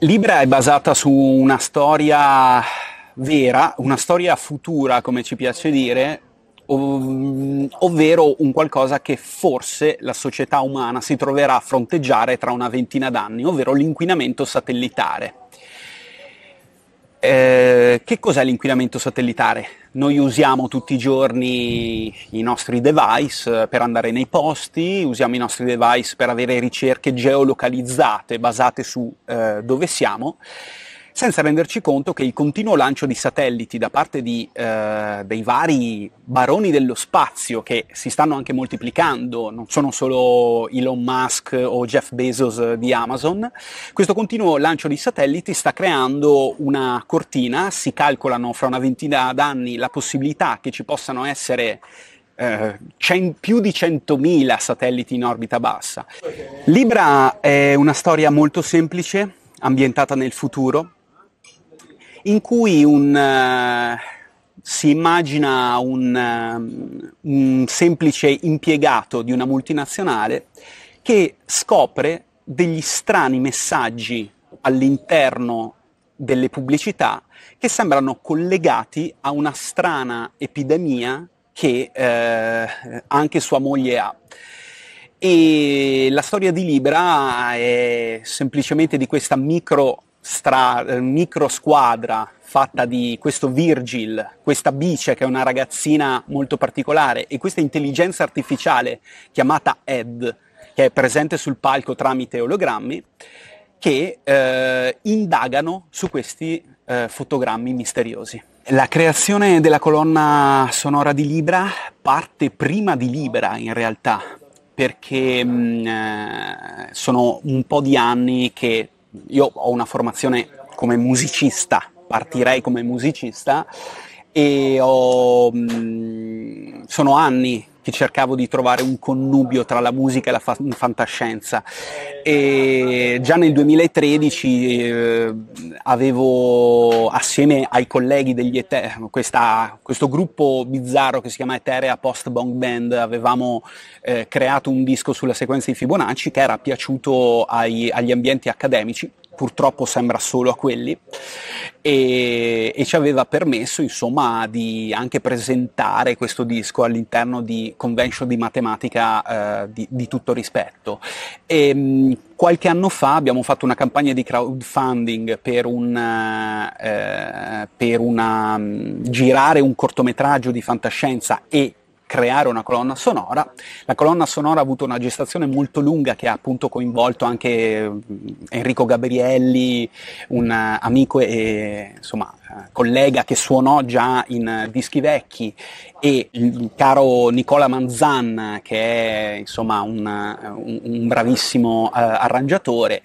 Libra è basata su una storia vera, una storia futura, come ci piace dire, ov- ovvero un qualcosa che forse la società umana si troverà a fronteggiare tra una ventina d'anni, ovvero l'inquinamento satellitare. Eh, che cos'è l'inquinamento satellitare? Noi usiamo tutti i giorni i nostri device eh, per andare nei posti, usiamo i nostri device per avere ricerche geolocalizzate basate su eh, dove siamo senza renderci conto che il continuo lancio di satelliti da parte di, eh, dei vari baroni dello spazio, che si stanno anche moltiplicando, non sono solo Elon Musk o Jeff Bezos di Amazon, questo continuo lancio di satelliti sta creando una cortina, si calcolano fra una ventina d'anni la possibilità che ci possano essere eh, cent- più di 100.000 satelliti in orbita bassa. Libra è una storia molto semplice, ambientata nel futuro, in cui un, eh, si immagina un, eh, un semplice impiegato di una multinazionale che scopre degli strani messaggi all'interno delle pubblicità che sembrano collegati a una strana epidemia che eh, anche sua moglie ha. E la storia di Libra è semplicemente di questa micro stra, eh, micro squadra fatta di questo Virgil, questa Bice che è una ragazzina molto particolare e questa intelligenza artificiale chiamata Ed che è presente sul palco tramite ologrammi che eh, indagano su questi eh, fotogrammi misteriosi. La creazione della colonna sonora di Libra parte prima di Libra in realtà perché mh, mm, eh, sono un po' di anni che io ho una formazione come musicista, partirei come musicista e ho, mm, sono anni che cercavo di trovare un connubio tra la musica e la fa- fantascienza. E già nel 2013 eh, avevo assieme ai colleghi degli Eterno, questa, questo gruppo bizzarro che si chiama Eterea Post Bong Band, avevamo eh, creato un disco sulla sequenza di Fibonacci che era piaciuto ai, agli ambienti accademici purtroppo sembra solo a quelli, e, e ci aveva permesso insomma di anche presentare questo disco all'interno di convention di matematica eh, di, di, tutto rispetto. E, ehm, qualche anno fa abbiamo fatto una campagna di crowdfunding per, un, eh, per una, mm, girare un cortometraggio di fantascienza e creare una colonna sonora. La colonna sonora ha avuto una gestazione molto lunga che ha appunto coinvolto anche mm, Enrico Gabrielli, un eh, amico e insomma eh, collega che suonò già in eh, dischi vecchi e il caro Nicola Manzan che è insomma un, un bravissimo arrangiatore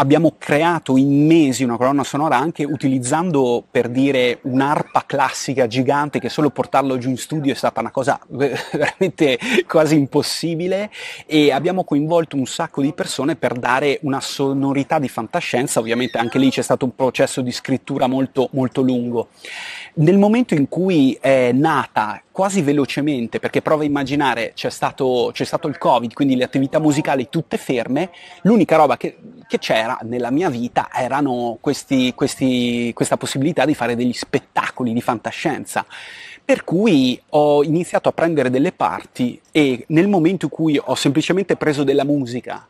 abbiamo creato in mesi una colonna sonora anche utilizzando per dire un'arpa classica gigante che solo portarlo giù in studio è stata una cosa veramente quasi impossibile e abbiamo coinvolto un sacco di persone per dare una sonorità di fantascienza, ovviamente anche lì c'è stato un processo di scrittura molto, molto lungo. Nel momento in cui è nata quasi velocemente, perché prova a immaginare c'è stato, c'è stato il Covid, quindi le attività musicali tutte ferme, l'unica roba che che c'era nella mia vita erano questi, questi, questa possibilità di fare degli spettacoli di fantascienza. Per cui ho iniziato a prendere delle parti e nel momento in cui ho semplicemente preso della musica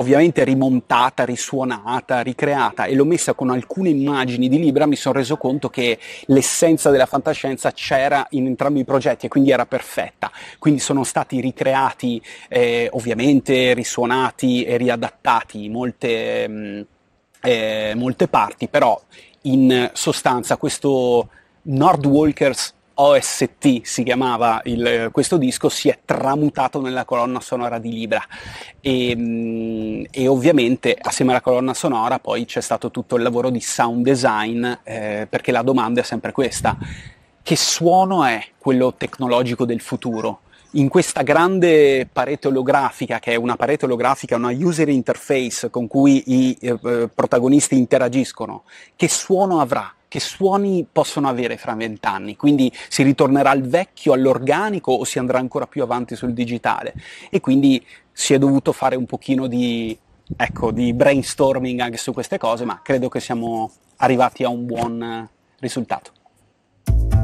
ovviamente rimontata, risuonata, ricreata e l'ho messa con alcune immagini di Libra, mi sono reso conto che l'essenza della fantascienza c'era in entrambi i progetti e quindi era perfetta. Quindi sono stati ricreati, eh, ovviamente risuonati e riadattati molte, mm, eh, molte parti, però in sostanza questo Nordwalkers OST si chiamava il, eh, questo disco, si è tramutato nella colonna sonora di Libra e, ehm, e, ovviamente assieme alla colonna sonora poi c'è stato tutto il lavoro di sound design eh, perché la domanda è sempre questa, che suono è quello tecnologico del futuro? in questa grande parete olografica, che è una parete olografica, una user interface con cui i eh, protagonisti interagiscono, che suono avrà? che suoni possono avere fra vent'anni, quindi si ritornerà al vecchio, all'organico o si andrà ancora più avanti sul digitale e quindi si è dovuto fare un pochino di, ecco, di brainstorming anche su queste cose, ma credo che siamo arrivati a un buon risultato.